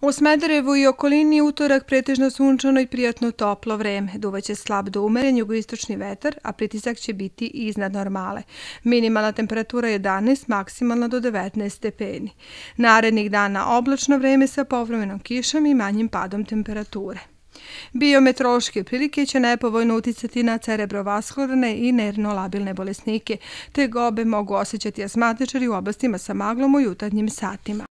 U Smederevu i okolini utorak pretežno sunčano i prijatno toplo vreme. Duvaće slab do umeren jugoistočni vetar, a pritisak će biti iznad normale. Minimalna temperatura je 11, maksimalna do 19 stepeni. Narednih dana oblačno vreme sa povromenom kišom i manjim padom temperature. Biometrološke prilike će nepovojno uticati na cerebrovaskularne i nernolabilne bolesnike, te gobe mogu osjećati asmatičari u oblastima sa maglom u jutarnjim satima.